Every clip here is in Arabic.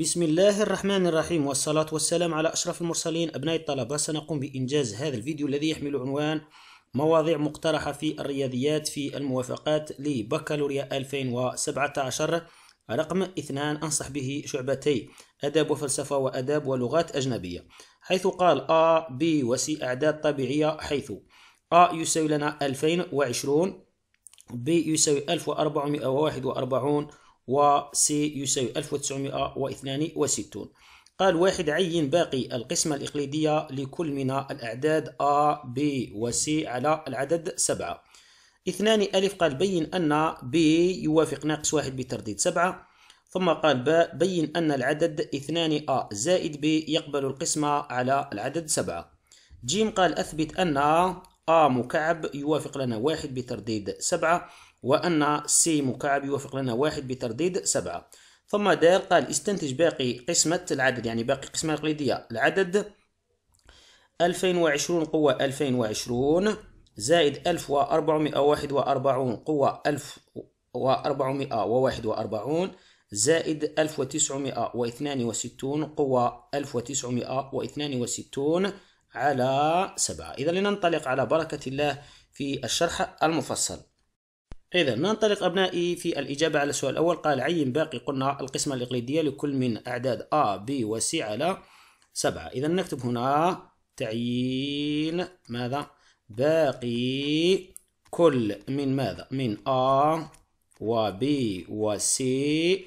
بسم الله الرحمن الرحيم والصلاة والسلام على أشرف المرسلين أبناء الطلبة سنقوم بإنجاز هذا الفيديو الذي يحمل عنوان مواضيع مقترحة في الرياضيات في الموافقات لبكالوريا 2017 رقم اثنان أنصح به شعبتي أداب وفلسفة وأداب ولغات أجنبية حيث قال A B و C أعداد طبيعية حيث A يساوي لنا 2020 B يساوي 1441 و سي يساوي 1962 قال واحد عين باقي القسمة الإقليدية لكل من الأعداد A, B و C على العدد سبعة اثنان ألف قال بين أن B يوافق ناقص واحد بترديد سبعة ثم قال باء بين أن العدد اثنان A زائد B يقبل القسمة على العدد سبعة جيم قال أثبت أن A مكعب يوافق لنا واحد بترديد سبعة وأن سي مكعب يوافق لنا واحد بترديد سبعة ثم دار قال استنتج باقي قسمة العدد يعني باقي قسمة تقليدية العدد 2020 قوة 2020 زائد 1441 قوة 1441 زائد 1962 قوة 1962 على سبعة إذا لننطلق على بركة الله في الشرح المفصل إذا ننطلق أبنائي في الإجابة على السؤال الأول قال عين باقي قلنا القسمة الإقليدية لكل من أعداد A, B و C على سبعة إذا نكتب هنا تعيين ماذا باقي كل من ماذا من A و B و C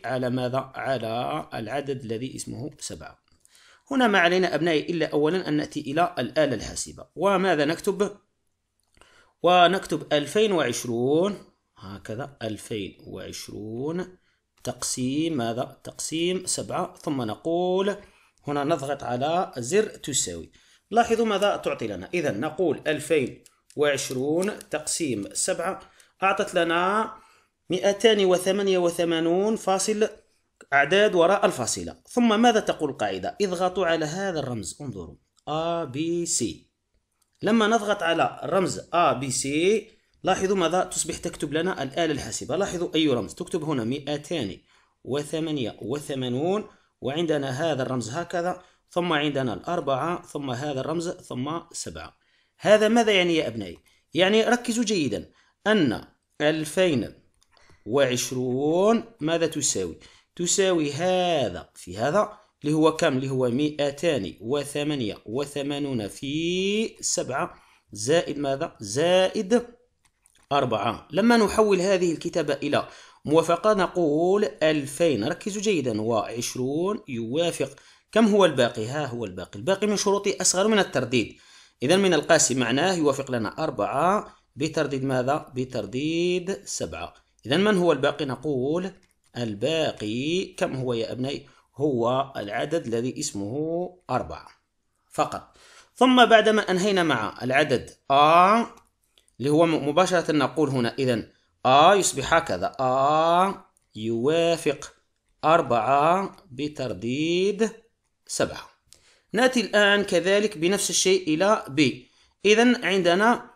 على ماذا على العدد الذي اسمه سبعة هنا ما علينا أبنائي إلا أولا أن نأتي إلى الآلة الحاسبة وماذا نكتب ونكتب 2020 هكذا 2020 تقسيم ماذا تقسيم سبعة ثم نقول هنا نضغط على زر تساوي لاحظوا ماذا تعطي لنا إذا نقول 2020 تقسيم سبعة أعطت لنا 288 فاصل أعداد وراء الفاصلة ثم ماذا تقول القاعدة اضغطوا على هذا الرمز انظروا A B C لما نضغط على الرمز A B C لاحظوا ماذا تصبح تكتب لنا الآلة الحاسبة لاحظوا أي رمز تكتب هنا 288 وعندنا هذا الرمز هكذا ثم عندنا الأربعة ثم هذا الرمز ثم سبعة هذا ماذا يعني يا أبنائي؟ يعني ركزوا جيدا أن 2020 ماذا تساوي؟ تساوي هذا في هذا اللي هو كم؟ اللي هو 288 في 7 زائد ماذا؟ زائد أربعة لما نحول هذه الكتابة إلى موافقة نقول 2000 ركزوا جيدا و20 يوافق كم هو الباقي؟ ها هو الباقي الباقي من شروطي أصغر من الترديد إذا من القاسي معناه يوافق لنا أربعة بترديد ماذا؟ بترديد سبعة إذا من هو الباقي؟ نقول الباقي كم هو يا أبني هو العدد الذي اسمه أربعة فقط ثم بعدما أنهينا مع العدد A اللي هو مباشرة نقول هنا إذا آ يصبح هكذا آ يوافق أربعة بترديد سبعة نأتي الآن كذلك بنفس الشيء إلى ب إذا عندنا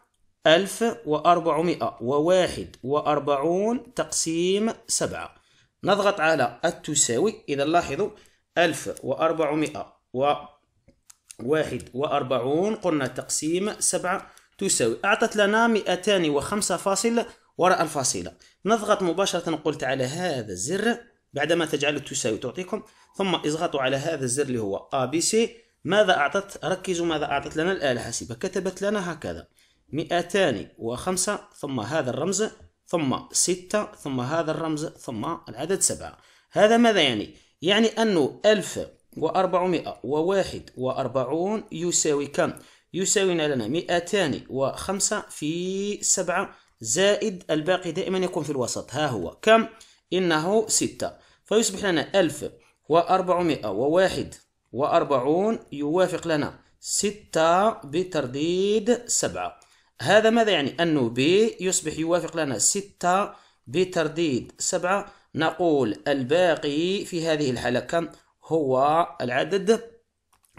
ألف وأربعمائة وواحد وأربعون تقسيم سبعة نضغط على التساوي إذا لاحظوا ألف وأربعمائة وواحد وأربعون قلنا تقسيم سبعة تساوي أعطت لنا 205 فاصل وراء الفاصلة نضغط مباشرة قلت على هذا الزر بعدما تجعل تساوي تعطيكم ثم اضغطوا على هذا الزر اللي هو ABC ماذا أعطت ركزوا ماذا أعطت لنا الآلة حاسبة كتبت لنا هكذا 205 ثم هذا الرمز ثم 6 ثم هذا الرمز ثم العدد 7 هذا ماذا يعني؟ يعني أنه 1441 يساوي كم؟ يساوينا لنا 205 في 7 زائد الباقي دائما يكون في الوسط ها هو كم إنه 6 فيصبح لنا 1441 يوافق لنا 6 بترديد 7 هذا ماذا يعني أنه ب يصبح يوافق لنا 6 بترديد 7 نقول الباقي في هذه الحالة كم هو العدد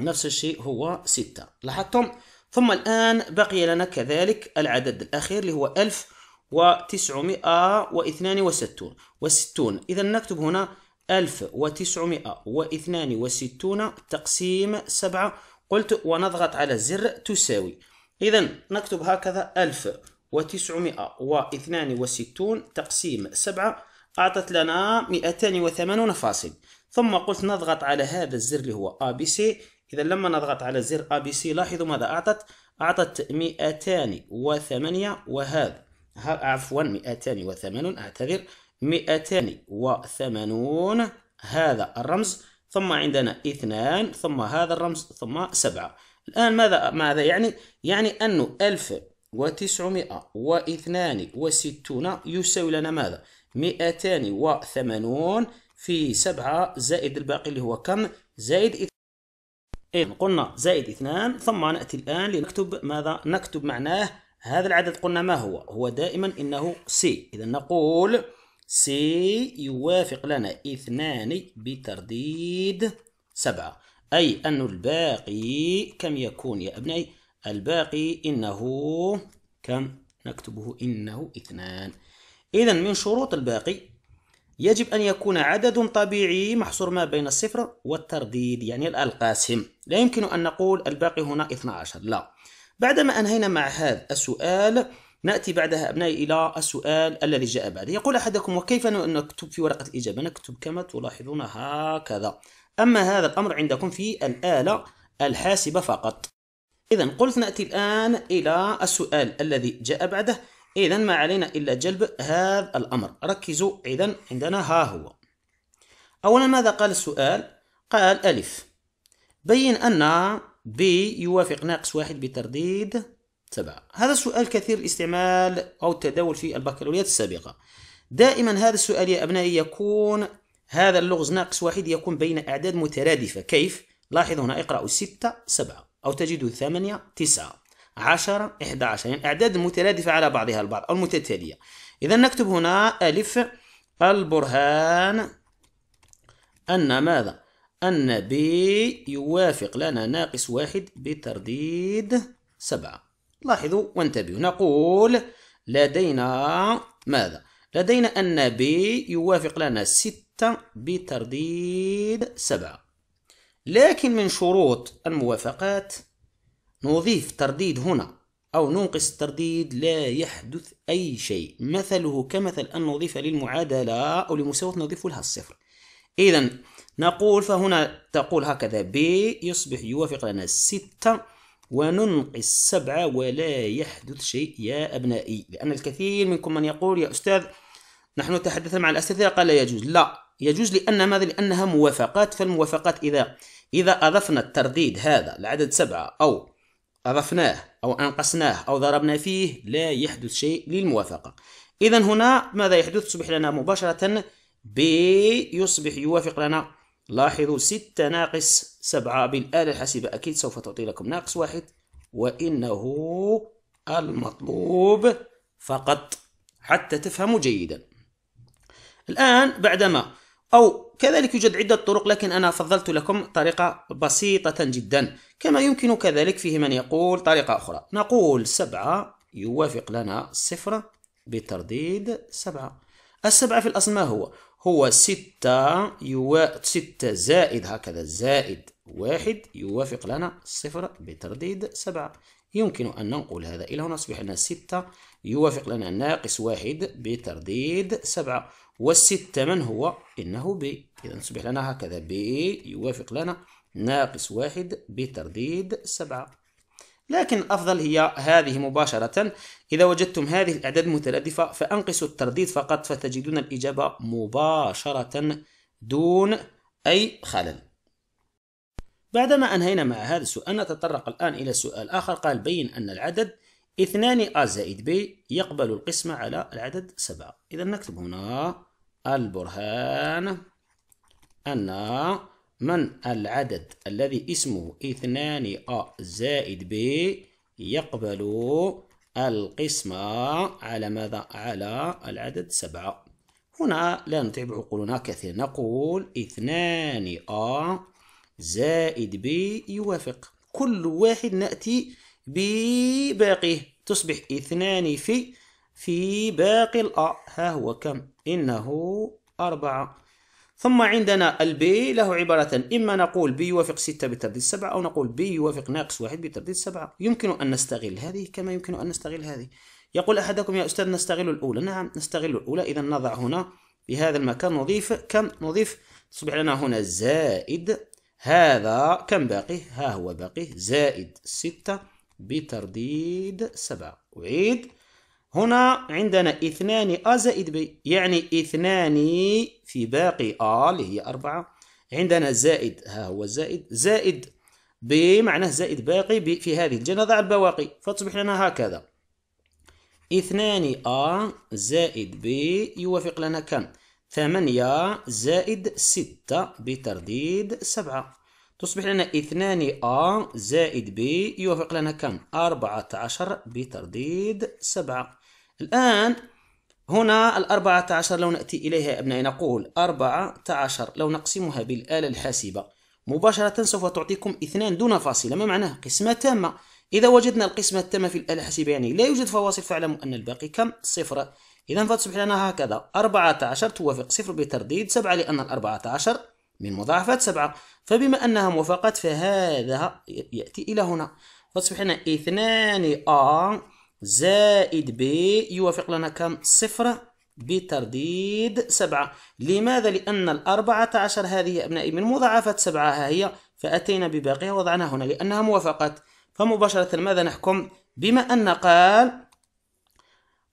نفس الشيء هو ستة لاحظتم ثم الآن بقي لنا كذلك العدد الأخير اللي هو ألف وتسعمائة واثنان وستون وستون إذا نكتب هنا ألف وتسعمائة واثنان وستون تقسيم سبعة قلت ونضغط على الزر تساوي إذا نكتب هكذا ألف وتسعمائة واثنان وستون تقسيم سبعة أعطت لنا مئتان وثمانون فاصل ثم قلت نضغط على هذا الزر اللي هو ABC إذا لما نضغط على زر ABC لاحظوا ماذا أعطت أعطت 208 وهذا عفوا 208 أعتذر 280 هذا الرمز ثم عندنا اثنان ثم هذا الرمز ثم سبعة الآن ماذا ماذا يعني؟ يعني أنه 1962 يساوي لنا ماذا؟ 280 في سبعة زائد الباقي اللي هو كم؟ زائد إذا قلنا زائد اثنان ثم نأتي الآن لنكتب ماذا نكتب معناه هذا العدد قلنا ما هو هو دائما إنه سي إذا نقول سي يوافق لنا اثنان بترديد سبعة أي أن الباقي كم يكون يا أبنائي الباقي إنه كم نكتبه إنه اثنان إذا من شروط الباقي يجب أن يكون عدد طبيعي محصور ما بين الصفر والترديد يعني القاسم لا يمكن أن نقول الباقي هنا 12 لا بعدما أنهينا مع هذا السؤال نأتي بعدها أبنائي إلى السؤال الذي جاء بعده يقول أحدكم وكيف نكتب في ورقة الإجابة نكتب كما تلاحظون هكذا أما هذا الأمر عندكم في الآلة الحاسبة فقط إذا قلت نأتي الآن إلى السؤال الذي جاء بعده إذا ما علينا إلا جلب هذا الأمر ركزوا إذا عندنا ها هو أولا ماذا قال السؤال قال ألف بين أن ب يوافق ناقص واحد بترديد سبعة هذا السؤال كثير الاستعمال أو التداول في البكالوريات السابقة دائما هذا السؤال يا أبنائي يكون هذا اللغز ناقص واحد يكون بين أعداد مترادفة كيف؟ لاحظ هنا اقرأوا ستة سبعة أو تجدوا ثمانية تسعة 10 11 يعني أعداد مترادفة على بعضها البعض أو المتتالية إذا نكتب هنا ألف البرهان أن ماذا؟ أن ب يوافق لنا ناقص واحد بترديد سبعة لاحظوا وانتبهوا نقول لدينا ماذا؟ لدينا أن ب يوافق لنا ستة بترديد سبعة لكن من شروط الموافقات نضيف ترديد هنا أو ننقص الترديد لا يحدث أي شيء مثله كمثل أن نضيف للمعادلة أو لمساواة نضيف لها الصفر إذا نقول فهنا تقول هكذا ب يصبح يوافق لنا ستة وننقص سبعة ولا يحدث شيء يا أبنائي لأن الكثير منكم من يقول يا أستاذ نحن تحدثنا مع الأساتذة قال لا يجوز لا يجوز لأن ماذا لأنها موافقات فالموافقات إذا إذا أضفنا الترديد هذا لعدد سبعة أو أضفناه أو أنقصناه أو ضربنا فيه لا يحدث شيء للموافقة إذا هنا ماذا يحدث تصبح لنا مباشرة ب يصبح يوافق لنا لاحظوا ستة ناقص سبعة بالآلة الحاسبة أكيد سوف تعطي لكم ناقص واحد وإنه المطلوب فقط حتى تفهموا جيدا الآن بعدما أو كذلك يوجد عدة طرق لكن أنا فضلت لكم طريقة بسيطة جدا كما يمكن كذلك فيه من يقول طريقة أخرى نقول سبعة يوافق لنا صفر بترديد سبعة السبعة في الأصل ما هو؟ هو ستة يو... ستة زائد هكذا زائد واحد يوافق لنا صفر بترديد سبعة يمكن أن ننقل هذا إلى هنا أصبح لنا ستة يوافق لنا ناقص واحد بترديد سبعة والستة من هو؟ إنه ب إذا تصبح لنا هكذا ب يوافق لنا ناقص واحد بترديد سبعة لكن الأفضل هي هذه مباشرة إذا وجدتم هذه الأعداد مترادفة فأنقصوا الترديد فقط فتجدون الإجابة مباشرة دون أي خلل بعدما أنهينا مع هذا السؤال نتطرق الآن إلى سؤال آخر قال بين أن العدد اثنان أ زائد ب يقبل القسمة على العدد سبعة إذا نكتب هنا البرهان أن من العدد الذي اسمه اثنان أ زائد ب يقبل القسمة على ماذا؟ على العدد سبعة هنا لا نتعب عقولنا كثير نقول اثنان أ زائد ب يوافق كل واحد نأتي بباقيه تصبح اثنان في في باقي الأ ها هو كم إنه أربعة ثم عندنا البي له عبارة إما نقول بي يوافق ستة بترديد سبعة أو نقول بي يوافق ناقص واحد بترديد سبعة يمكن أن نستغل هذه كما يمكن أن نستغل هذه يقول أحدكم يا أستاذ نستغل الأولى نعم نستغل الأولى إذا نضع هنا في هذا المكان نضيف كم نضيف تصبح لنا هنا زائد هذا كم باقي ها هو باقي زائد ستة بترديد سبعة أعيد هنا عندنا اثنان أ زائد ب يعني اثنان في باقي أ اللي هي أربعة عندنا زائد ها هو زائد زائد ب معناه زائد باقي ب في هذه الجنة ضع البواقي فتصبح لنا هكذا اثنان أ زائد ب يوافق لنا كم؟ ثمانية زائد ستة بترديد سبعة تصبح لنا 2 A زائد B يوافق لنا كم؟ 14 بترديد 7 الآن هنا ال 14 لو نأتي إليها يا أبنائي نقول 14 لو نقسمها بالآلة الحاسبة مباشرة سوف تعطيكم اثنان دون فاصلة ما معناه قسمة تامة إذا وجدنا القسمة التامة في الآلة الحاسبة يعني لا يوجد فواصل فاعلموا أن الباقي كم؟ صفر إذا فتصبح لنا هكذا 14 توافق صفر بترديد 7 لأن ال 14 من مضاعفات سبعة فبما أنها موافقات فهذا يأتي إلى هنا فتصبح هنا اثنان أ زائد ب يوافق لنا كم صفر بترديد سبعة لماذا؟ لأن الأربعة عشر هذه أبنائي من مضاعفات سبعة ها هي فأتينا بباقيها وضعناها هنا لأنها موافقات فمباشرة ماذا نحكم؟ بما أن قال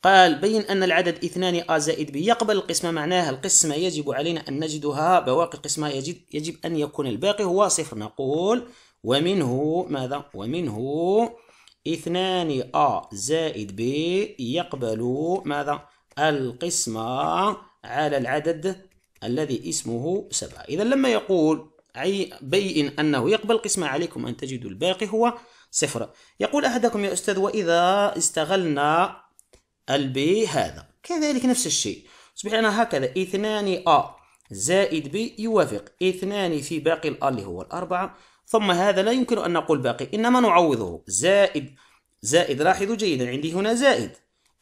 قال بين أن العدد اثنان أ زائد ب يقبل القسمة معناها القسمة يجب علينا أن نجدها بواقي القسمة يجب, يجب أن يكون الباقي هو صفر نقول ومنه ماذا ومنه اثنان أ زائد ب يقبل ماذا القسمة على العدد الذي اسمه سبعة إذا لما يقول أي بين أنه يقبل قسمة عليكم أن تجدوا الباقي هو صفر يقول أحدكم يا أستاذ وإذا استغلنا البي هذا كذلك نفس الشيء تصبح لنا هكذا اثنان ا زائد بي يوافق اثنان في باقي ال اللي هو الأربعة ثم هذا لا يمكن أن نقول باقي إنما نعوضه زائد زائد لاحظوا جيدا عندي هنا زائد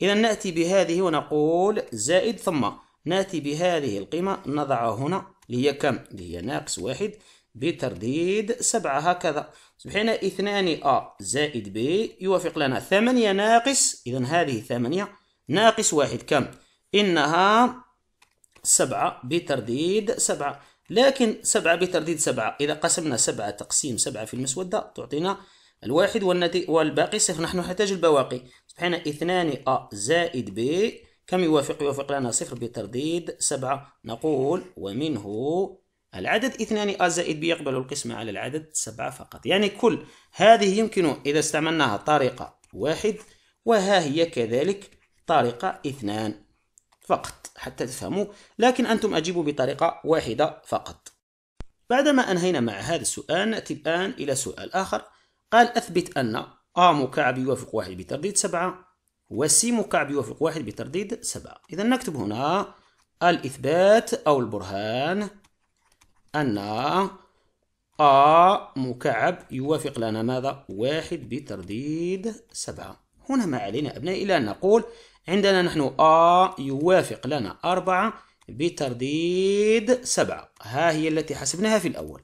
إذا نأتي بهذه ونقول زائد ثم نأتي بهذه القيمة نضعها هنا اللي هي كم؟ اللي هي ناقص واحد بترديد سبعة هكذا سبحنا اثنان أ زائد ب يوافق لنا ثمانية ناقص إذا هذه ثمانية ناقص واحد كم؟ إنها سبعة بترديد سبعة لكن سبعة بترديد سبعة إذا قسمنا سبعة تقسيم سبعة في المسودة تعطينا الواحد والباقي صفر نحن نحتاج البواقي سبحان اثنان أ زائد ب كم يوافق يوافق لنا صفر بترديد سبعة نقول ومنه العدد 2 أ زائد ب يقبل القسمة على العدد 7 فقط يعني كل هذه يمكن إذا استعملناها طريقة واحد وها هي كذلك طريقة اثنان فقط حتى تفهموا لكن أنتم أجيبوا بطريقة واحدة فقط بعدما أنهينا مع هذا السؤال نأتي الآن إلى سؤال آخر قال أثبت أن أ مكعب يوافق واحد بترديد سبعة س مكعب يوافق واحد بترديد سبعة إذا نكتب هنا الإثبات أو البرهان أن أ مكعب يوافق لنا ماذا؟ واحد بترديد سبعة هنا ما علينا أبنائي إلا أن نقول عندنا نحن أ يوافق لنا أربعة بترديد سبعة ها هي التي حسبناها في الأول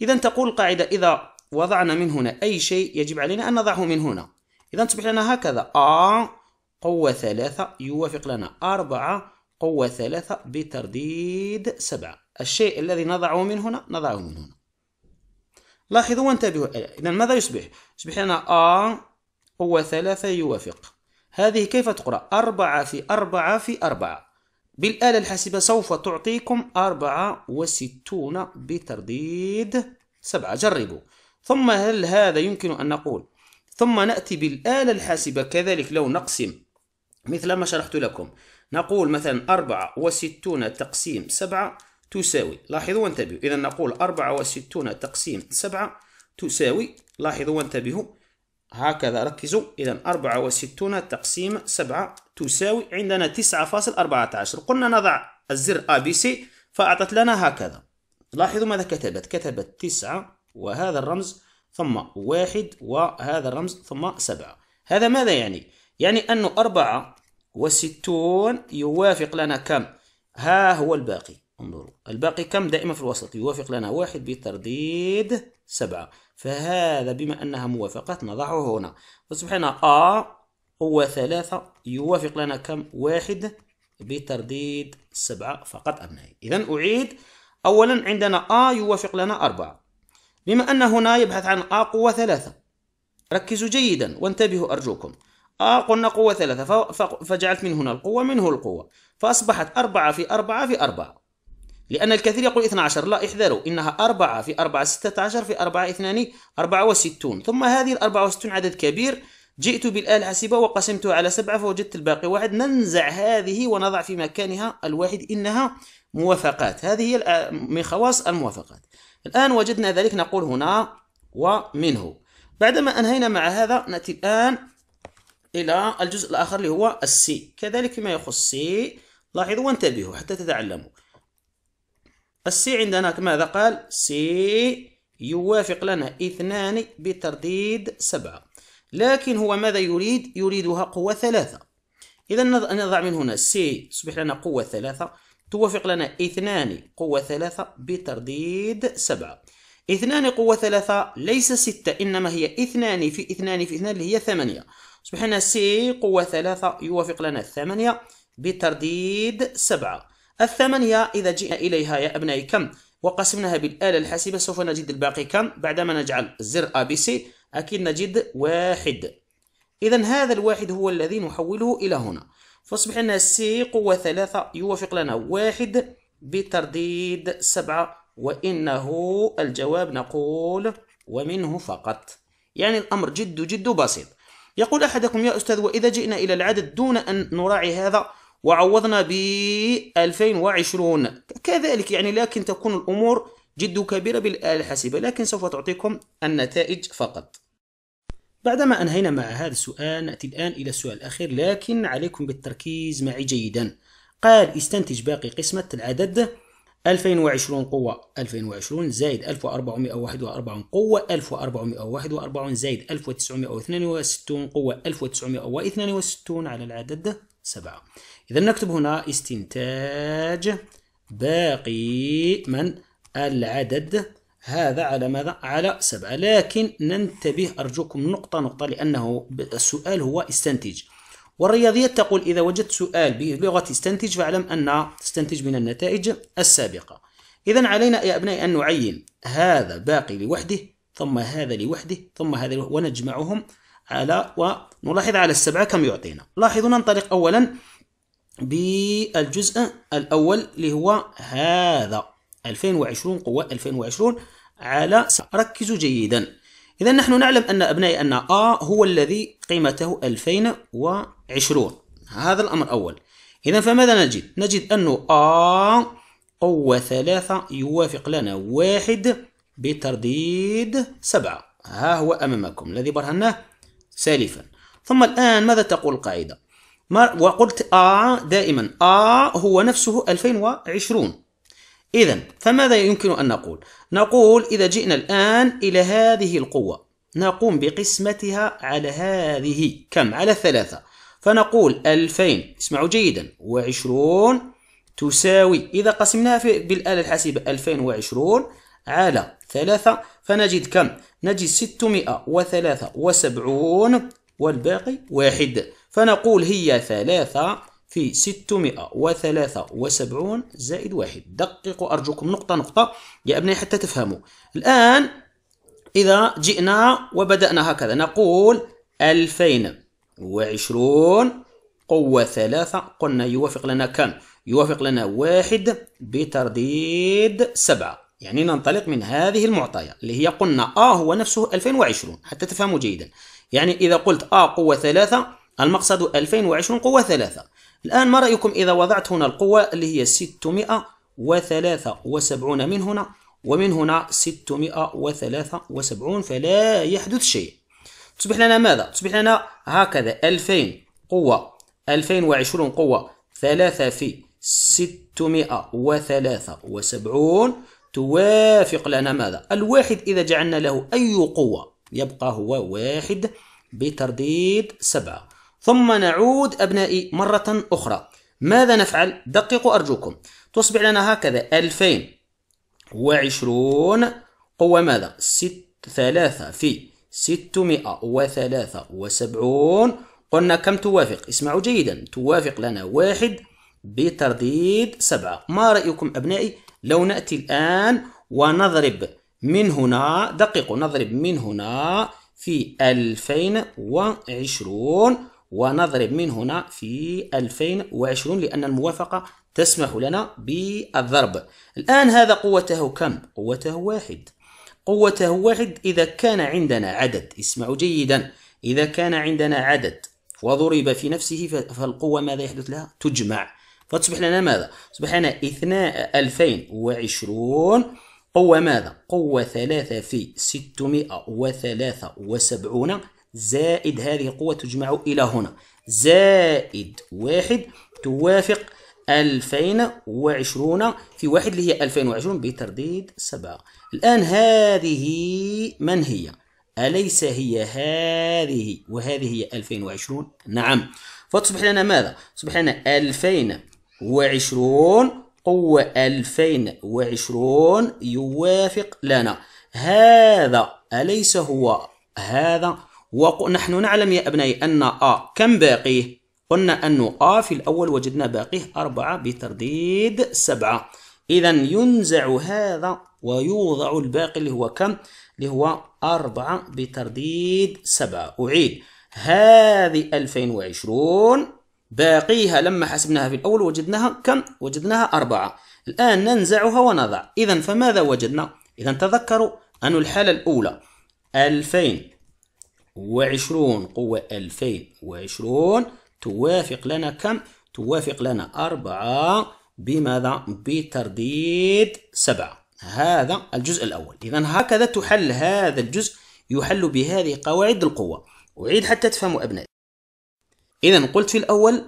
إذا تقول القاعدة إذا وضعنا من هنا أي شيء يجب علينا أن نضعه من هنا إذا تصبح لنا هكذا أ قوة ثلاثة يوافق لنا أربعة قوة ثلاثة بترديد سبعة الشيء الذي نضعه من هنا نضعه من هنا لاحظوا وانتبهوا إذا ماذا يصبح؟ يصبح لنا آ هو ثلاثة يوافق هذه كيف تقرأ؟ أربعة في أربعة في أربعة بالآلة الحاسبة سوف تعطيكم أربعة وستون بترديد سبعة جربوا ثم هل هذا يمكن أن نقول ثم نأتي بالآلة الحاسبة كذلك لو نقسم مثل ما شرحت لكم نقول مثلا أربعة وستون تقسيم سبعة تساوي لاحظوا وانتبهوا إذا نقول 64 تقسيم 7 تساوي لاحظوا وانتبهوا هكذا ركزوا إذا 64 تقسيم 7 تساوي عندنا 9.14 قلنا نضع الزر ABC فأعطت لنا هكذا لاحظوا ماذا كتبت كتبت 9 وهذا الرمز ثم واحد وهذا الرمز ثم 7 هذا ماذا يعني؟ يعني أنه 64 يوافق لنا كم؟ ها هو الباقي انظروا الباقي كم دائما في الوسط يوافق لنا واحد بترديد سبعة فهذا بما أنها موافقات نضعه هنا فسبحان أ آه، هو ثلاثة يوافق لنا كم واحد بترديد سبعة فقط أبنائي إذا أعيد أولا عندنا أ آه، يوافق لنا أربعة بما أن هنا يبحث عن أ آه، قوة ثلاثة ركزوا جيدا وانتبهوا أرجوكم آ قلنا قوة ثلاثة فجعلت من هنا القوة منه القوة فأصبحت أربعة في أربعة في أربعة لأن الكثير يقول 12 لا احذروا إنها 4 في 4 16 في 4 2 64 ثم هذه ال 64 عدد كبير جئت بالآلة الحاسبة وقسمتها على 7 فوجدت الباقي واحد ننزع هذه ونضع في مكانها الواحد إنها موافقات هذه هي من خواص الموافقات الآن وجدنا ذلك نقول هنا ومنه بعدما أنهينا مع هذا نأتي الآن إلى الجزء الآخر اللي هو السي كذلك فيما يخص سي لاحظوا وانتبهوا حتى تتعلموا السي عندنا ماذا قال سي يوافق لنا اثنان بترديد سبعة لكن هو ماذا يريد يريدها قوة ثلاثة إذا نضع من هنا سي تصبح لنا قوة ثلاثة توافق لنا اثنان قوة ثلاثة بترديد سبعة اثنان قوة ثلاثة ليس ستة إنما هي اثنان في اثنان في اثنان اللي هي ثمانية أصبح لنا سي قوة ثلاثة يوافق لنا ثمانية بترديد سبعة الثمانية إذا جئنا إليها يا أبنائي كم وقسمناها بالآلة الحاسبة سوف نجد الباقي كم بعدما نجعل زر ABC أكيد نجد واحد إذا هذا الواحد هو الذي نحوله إلى هنا فاصبح لنا سي قوة ثلاثة يوافق لنا واحد بترديد سبعة وإنه الجواب نقول ومنه فقط يعني الأمر جد جد بسيط يقول أحدكم يا أستاذ وإذا جئنا إلى العدد دون أن نراعي هذا وعوضنا ب 2020 كذلك يعني لكن تكون الأمور جد كبيرة بالآلة الحاسبة لكن سوف تعطيكم النتائج فقط بعدما أنهينا مع هذا السؤال نأتي الآن إلى السؤال الأخير لكن عليكم بالتركيز معي جيدا قال استنتج باقي قسمة العدد 2020 قوة 2020 زائد 1441 قوة 1441 زائد 1962 قوة 1962 على العدد سبعة إذا نكتب هنا استنتاج باقي من العدد هذا على ماذا؟ على سبعة لكن ننتبه أرجوكم نقطة نقطة لأنه السؤال هو استنتج والرياضيات تقول إذا وجدت سؤال بلغة استنتج فاعلم أن تستنتج من النتائج السابقة إذا علينا يا أبنائي أن نعين هذا باقي لوحده ثم هذا لوحده ثم هذا ونجمعهم على ونلاحظ على السبعة كم يعطينا لاحظوا ننطلق أولا بالجزء الأول اللي هو هذا 2020 قوة 2020 على ركزوا جيدا إذا نحن نعلم أن أبنائي أن A هو الذي قيمته 2020 هذا الأمر أول إذا فماذا نجد؟ نجد أن A قوة ثلاثة يوافق لنا واحد بترديد سبعة ها هو أمامكم الذي برهناه سالفا ثم الآن ماذا تقول القاعدة ما وقلت آ دائما آ هو نفسه 2020 إذا فماذا يمكن أن نقول نقول إذا جئنا الآن إلى هذه القوة نقوم بقسمتها على هذه كم على ثلاثة فنقول 2000 اسمعوا جيدا و20 تساوي إذا قسمناها بالآلة الحاسبة 2020 على ثلاثة فنجد كم نجد 673 والباقي واحد فنقول هي ثلاثة في 673 زائد واحد دققوا أرجوكم نقطة نقطة يا أبنائي حتى تفهموا الآن إذا جئنا وبدأنا هكذا نقول 2020 قوة ثلاثة قلنا يوافق لنا كم؟ يوافق لنا واحد بترديد سبعة يعني ننطلق من هذه المعطيات اللي هي قلنا آ آه هو نفسه 2020 حتى تفهموا جيدا يعني إذا قلت آ آه قوة ثلاثة المقصد 2020 قوة ثلاثة الآن ما رأيكم إذا وضعت هنا القوة اللي هي 673 من هنا ومن هنا 673 فلا يحدث شيء تصبح لنا ماذا؟ تصبح لنا هكذا 2000 قوة 2020 قوة 3 في 673 توافق لنا ماذا الواحد إذا جعلنا له أي قوة يبقى هو واحد بترديد سبعة ثم نعود أبنائي مرة أخرى ماذا نفعل دققوا أرجوكم تصبح لنا هكذا وعشرون قوة ماذا ست ثلاثة في 673 قلنا كم توافق اسمعوا جيدا توافق لنا واحد بترديد سبعة ما رأيكم أبنائي لو نأتي الآن ونضرب من هنا دققوا نضرب من هنا في 2020 ونضرب من هنا في 2020 لأن الموافقة تسمح لنا بالضرب الآن هذا قوته كم؟ قوته واحد قوته واحد إذا كان عندنا عدد اسمعوا جيدا إذا كان عندنا عدد وضرب في نفسه فالقوة ماذا يحدث لها؟ تجمع فتصبح لنا ماذا؟ تصبح لنا 2020 قوة ماذا؟ قوة 3 في 673 زائد هذه القوة تجمع إلى هنا زائد واحد توافق 2020 في واحد اللي هي 2020 بترديد 7 الآن هذه من هي؟ أليس هي هذه وهذه هي 2020 نعم فتصبح لنا ماذا تصبح لنا 2000 وعشرون قوة ألفين وعشرون يوافق لنا هذا أليس هو هذا ونحن نعلم يا أبنائي أن أ كم باقيه قلنا أن أ في الأول وجدنا باقيه أربعة بترديد سبعة إذا ينزع هذا ويوضع الباقي اللي هو كم اللي هو أربعة بترديد سبعة أعيد هذه ألفين وعشرون باقيها لما حسبناها في الأول وجدناها كم؟ وجدناها أربعة الآن ننزعها ونضع إذا فماذا وجدنا؟ إذا تذكروا أن الحالة الأولى 2020 قوة 2020 توافق لنا كم؟ توافق لنا أربعة بماذا؟ بترديد سبعة هذا الجزء الأول إذا هكذا تحل هذا الجزء يحل بهذه قواعد القوة أعيد حتى تفهموا أبنائي إذا قلت في الأول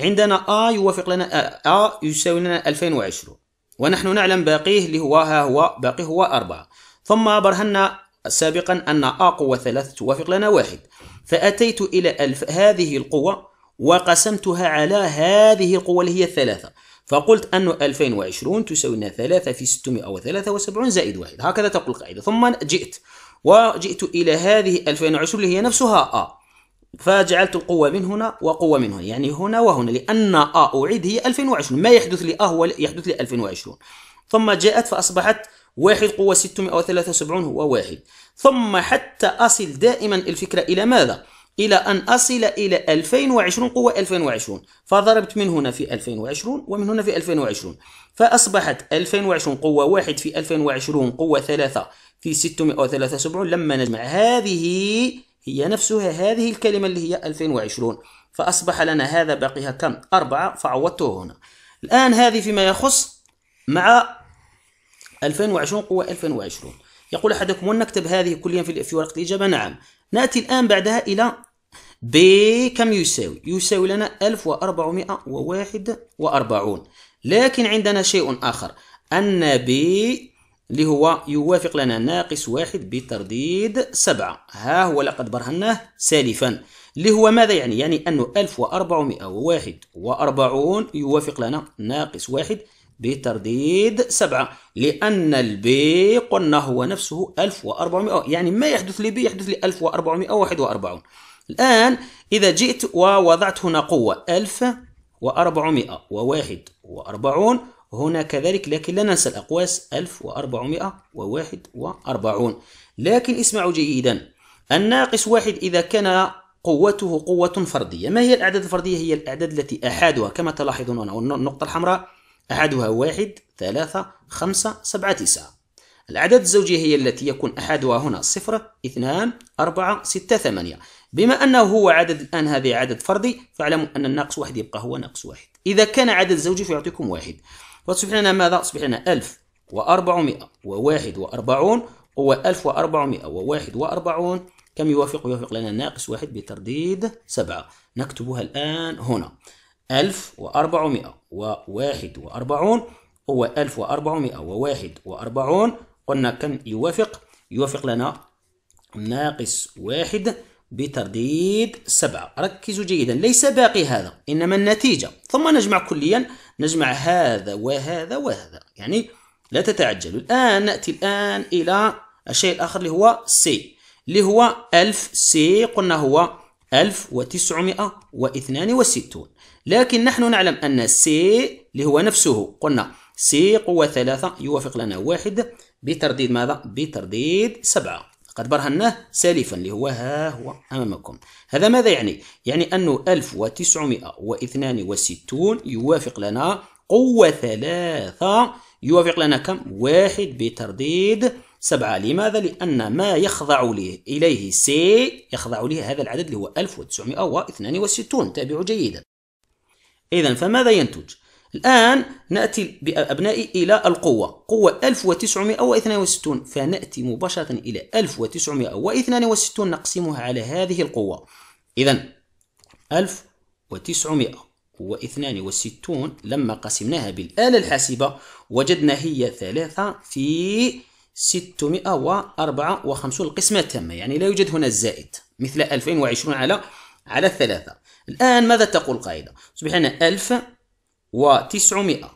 عندنا A يوافق لنا آه، A يساوي لنا 2020 ونحن نعلم باقيه اللي هو ها هو باقي هو 4 ثم برهنا سابقا أن A قوة 3 توافق لنا 1 فأتيت إلى ألف هذه القوة وقسمتها على هذه القوة اللي هي 3 فقلت أن 2020 تساوي لنا 3 في 673 زائد 1 هكذا تقول القاعدة ثم جئت وجئت إلى هذه 2020 اللي هي نفسها A فجعلت القوة من هنا وقوة من هنا يعني هنا وهنا لأن أ أعيد هي 2020 ما يحدث لي أ هو يحدث لي 2020 ثم جاءت فأصبحت واحد قوة 673 هو واحد ثم حتى أصل دائما الفكرة إلى ماذا؟ إلى أن أصل إلى 2020 قوة 2020 فضربت من هنا في 2020 ومن هنا في 2020 فأصبحت 2020 قوة واحد في 2020 قوة ثلاثة في 673 لما نجمع هذه هي نفسها هذه الكلمة اللي هي 2020 فأصبح لنا هذا باقيها كم؟ أربعة فعوضته هنا الآن هذه فيما يخص مع 2020 قوة 2020 يقول أحدكم ونكتب هذه كليا في في ورقة الإجابة نعم نأتي الآن بعدها إلى ب كم يساوي؟ يساوي لنا 1441 لكن عندنا شيء آخر أن ب اللي هو يوافق لنا ناقص واحد بترديد سبعة ها هو لقد برهناه سالفا اللي هو ماذا يعني يعني أنه 1441 يوافق لنا ناقص واحد بترديد سبعة لأن البي قلنا هو نفسه 1400 يعني ما يحدث لبي يحدث ل 1441 الآن إذا جئت ووضعت هنا قوة 1441 هنا كذلك لكن لا ننسى الأقواس 1441 لكن اسمعوا جيدا الناقص واحد إذا كان قوته قوة فردية ما هي الأعداد الفردية هي الأعداد التي أحدها كما تلاحظون هنا النقطة الحمراء أحدها واحد ثلاثة خمسة سبعة تسعة الأعداد الزوجية هي التي يكون أحدها هنا صفر اثنان أربعة ستة ثمانية بما أنه هو عدد الآن هذه عدد فردي فاعلموا أن الناقص واحد يبقى هو ناقص واحد إذا كان عدد زوجي فيعطيكم واحد وتصبح لنا ماذا؟ تصبح لنا 1441 هو 1441 كم يوافق؟ يوافق لنا ناقص واحد بترديد سبعة نكتبها الآن هنا 1441 هو 1441 قلنا كم يوافق؟ يوافق لنا ناقص واحد بترديد سبعة ركزوا جيدا ليس باقي هذا إنما النتيجة ثم نجمع كليا نجمع هذا وهذا وهذا يعني لا تتعجلوا الآن نأتي الآن إلى الشيء الآخر اللي هو سي اللي هو ألف سي قلنا هو 1962 لكن نحن نعلم أن سي اللي هو نفسه قلنا سي قوة ثلاثة يوافق لنا واحد بترديد ماذا؟ بترديد سبعة قد برهناه سالفا اللي هو ها هو أمامكم هذا ماذا يعني؟ يعني أنه 1962 يوافق لنا قوة ثلاثة يوافق لنا كم؟ واحد بترديد سبعة لماذا؟ لأن ما يخضع له إليه سي يخضع له هذا العدد اللي هو 1962 تابعوا جيدا إذا فماذا ينتج؟ الآن نأتي بأبنائي إلى القوة قوة 1962 فنأتي مباشرة إلى 1962 نقسمها على هذه القوة إذا 1962 لما قسمناها بالآلة الحاسبة وجدنا هي 3 في 654 القسمة تامة يعني لا يوجد هنا الزائد مثل 2020 على على الثلاثة الآن ماذا تقول القاعدة؟ أصبح لنا 1000 وتسعمائة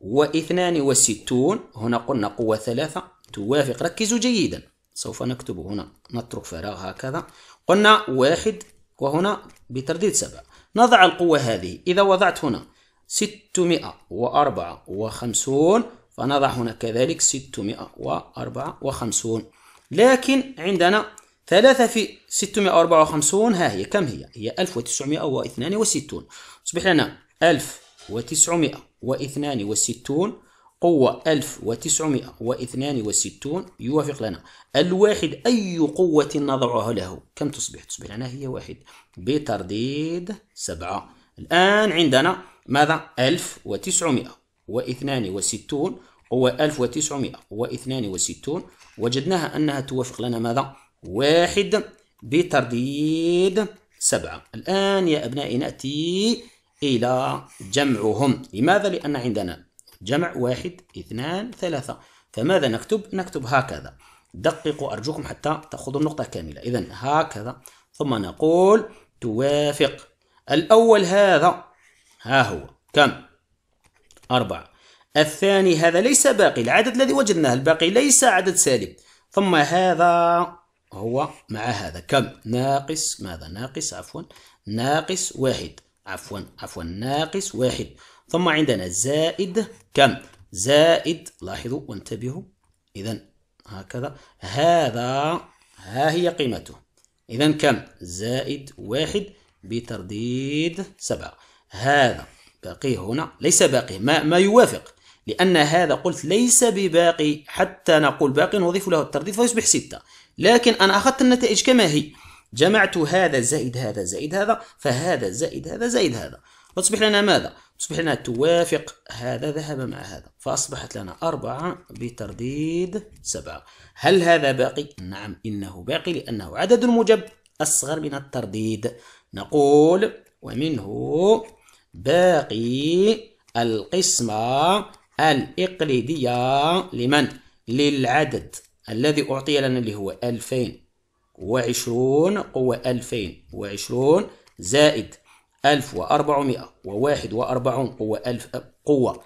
واثنان وستون هنا قلنا قوة ثلاثة توافق ركزوا جيدا سوف نكتب هنا نترك فراغ هكذا قلنا واحد وهنا بترديد سبعة نضع القوة هذه إذا وضعت هنا ستمائة وأربعة وخمسون فنضع هنا كذلك ستمائة وأربعة وخمسون لكن عندنا ثلاثة في 654 ها هي كم هي؟ هي 1962 تصبح لنا 1000 وتسعمائة واثنان وستون قوة ألف وتسعمائة واثنان وستون يوافق لنا الواحد أي قوة نضعها له كم تصبح؟ تصبح لنا هي واحد بترديد سبعة الآن عندنا ماذا؟ ألف وتسعمائة واثنان وستون قوة ألف وتسعمائة واثنان وستون وجدناها أنها توافق لنا ماذا؟ واحد بترديد سبعة الآن يا أبنائي نأتي قيل جمعهم لماذا؟ لأن عندنا جمع واحد اثنان ثلاثة فماذا نكتب؟ نكتب هكذا دققوا أرجوكم حتى تأخذوا النقطة كاملة إذا هكذا ثم نقول توافق الأول هذا ها هو كم؟ أربعة الثاني هذا ليس باقي العدد الذي وجدناه الباقي ليس عدد سالب ثم هذا هو مع هذا كم ناقص ماذا ناقص عفوا ناقص واحد عفوا عفوا ناقص واحد ثم عندنا زائد كم زائد لاحظوا وانتبهوا إذا هكذا هذا ها هي قيمته إذا كم زائد واحد بترديد سبعة هذا باقي هنا ليس باقي ما, ما يوافق لأن هذا قلت ليس بباقي حتى نقول باقي نضيف له الترديد فيصبح ستة لكن أنا أخذت النتائج كما هي جمعت هذا زائد هذا زائد هذا فهذا زائد هذا زائد هذا وتصبح لنا ماذا؟ تصبح لنا توافق هذا ذهب مع هذا فأصبحت لنا أربعة بترديد سبعة هل هذا باقي؟ نعم إنه باقي لأنه عدد موجب أصغر من الترديد نقول ومنه باقي القسمة الإقليدية لمن؟ للعدد الذي أعطي لنا اللي هو 2000 وعشرون قوة ألفين وعشرون زائد ألف وأربعمائة وواحد وأربعون قوة ألف قوة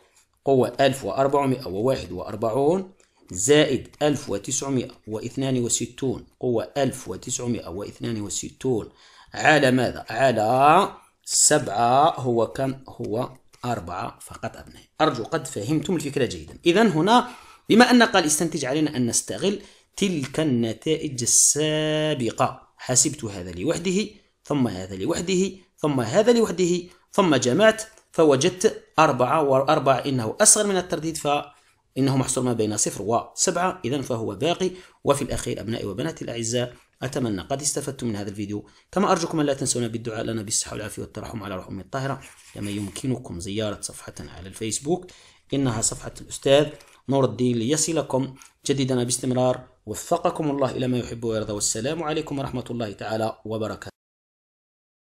قوة ألف وأربعمائة وواحد وأربعون زائد ألف وتسعمائة واثنان وستون قوة ألف وتسعمائة واثنان وستون على ماذا؟ على سبعة هو كم؟ هو أربعة فقط أبنائي أرجو قد فهمتم الفكرة جيدا إذا هنا بما أن قال استنتج علينا أن نستغل تلك النتائج السابقة حسبت هذا لوحده ثم هذا لوحده ثم هذا لوحده ثم جمعت فوجدت أربعة وأربعة إنه أصغر من الترديد فإنه محصور ما بين صفر وسبعة إذا فهو باقي وفي الأخير أبنائي وبناتي الأعزاء أتمنى قد استفدتم من هذا الفيديو كما أرجوكم أن لا تنسونا بالدعاء لنا بالصحة والعافية والترحم على روح أمي الطاهرة كما يمكنكم زيارة صفحتنا على الفيسبوك إنها صفحة الأستاذ نور الدين ليصلكم جديدنا باستمرار وفقكم الله إلى ما يحب ويرضى والسلام عليكم ورحمة الله تعالى وبركاته